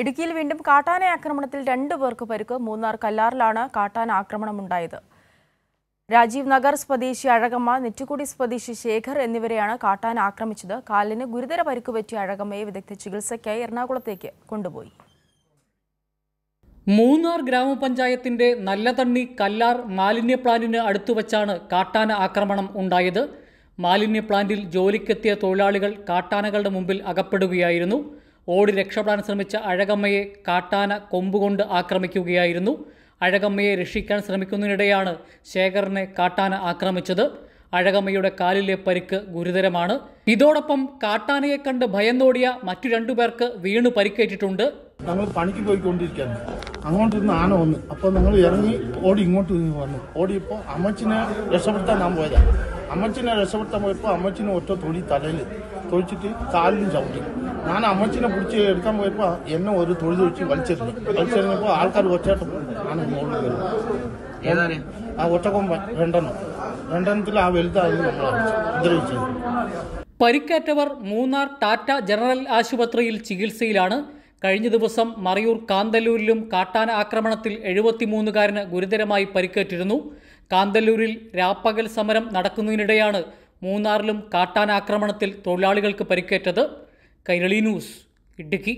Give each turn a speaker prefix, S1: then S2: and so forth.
S1: ഇടുക്കിയിൽ വീണ്ടും കാട്ടാന ആക്രമണത്തിൽ രണ്ടു പേർക്ക് പരുക്ക് മൂന്നാർ കല്ലാറിലാണ് കാട്ടാന ആക്രമണമുണ്ടായത് രാജീവ് നഗർ സ്വദേശി അഴകമ്മ നെറ്റിക്കുടി സ്വദേശി ശേഖർ എന്നിവരെയാണ് കാട്ടാന ആക്രമിച്ചത് കാലിന് ഗുരുതര പരിക്ക് പറ്റിയ അഴകമ്മയെ വിദഗ്ധ ചികിത്സയ്ക്കായി എറണാകുളത്തേക്ക് കൊണ്ടുപോയി
S2: മൂന്നാർ ഗ്രാമപഞ്ചായത്തിന്റെ നല്ലതണ്ണി കല്ലാർ മാലിന്യ പ്ലാന്റിന് അടുത്തുവച്ചാണ് കാട്ടാന ആക്രമണം ഉണ്ടായത് മാലിന്യ പ്ലാന്റിൽ ജോലിക്കെത്തിയ തൊഴിലാളികൾ കാട്ടാനകളുടെ മുമ്പിൽ അകപ്പെടുകയായിരുന്നു ഓടി രക്ഷപ്പെടാൻ ശ്രമിച്ച അഴകമ്മയെ കാട്ടാന കൊമ്പുകൊണ്ട് ആക്രമിക്കുകയായിരുന്നു അഴകമ്മയെ രക്ഷിക്കാൻ ശ്രമിക്കുന്നതിനിടെയാണ് ശേഖറിനെ കാട്ടാന ആക്രമിച്ചത് അഴകമ്മയുടെ കാലിലെ പരിക്ക് ഗുരുതരമാണ് ഇതോടൊപ്പം കാട്ടാനയെ കണ്ട് ഭയന്നോടിയ മറ്റു രണ്ടു പേർക്ക് വീണ് പരിക്കേറ്റിട്ടുണ്ട് ഞങ്ങൾ പണിക്ക് പോയിക്കൊണ്ടിരിക്കുകയാണ്
S3: അങ്ങോട്ട് ആന വന്നു അപ്പോൾ ഞങ്ങൾ ഇറങ്ങി ഓടി ഇങ്ങോട്ട് വന്നു ഓടിയപ്പോ അമ്മച്ചിനെ രക്ഷപ്പെടുത്താൻ നാം പോയതാണ് ಅಮ್ಮಚ್ಚಿನ രക്ഷപ്പെടുത്താൻ പോയപ്പോൾ ಅಮ್ಮಚ್ಚಿನ ഒറ്റ തൊടി തലയിൽ തൊഴിച്ചിട്ട് കാലിലും ചവിട്ടി ഞാൻ அமைச்சினை പിടിച്ച് എടുക്കാൻ പോയപ്പോൾ എന്നെ ഒരു തൊഴിൽ തൊഴിച്ച് வலிச்சிருந்தேன் வலிச்சிருந்தப்போ ആൾക്കാർ ஒச்சாட்டம் நான் மூணு ஏதானே ആ ഒറ്റക്കൊമ്പൻ രണ്ടെണ്ണം രണ്ടെണ്ണത്തിൽ ആ വലുതായിരുന്നു നമ്മൾ ഉപദ്രവിച്ചത്
S2: പരിക്കേറ്റവർ മൂന്നാർ ടാറ്റ ജനറൽ ആശുപത്രിയിൽ ചികിത്സയിലാണ് കഴിഞ്ഞ ദിവസം മറയൂർ കാന്തല്ലൂരിലും കാട്ടാന ആക്രമണത്തിൽ എഴുപത്തിമൂന്നുകാരന് ഗുരുതരമായി പരിക്കേറ്റിരുന്നു കാന്തല്ലൂരിൽ രാപ്പകൽ സമരം നടക്കുന്നതിനിടെയാണ് മൂന്നാറിലും കാട്ടാനാക്രമണത്തിൽ തൊഴിലാളികൾക്ക് പരിക്കേറ്റത് കൈരളി ന്യൂസ് ഇടുക്കി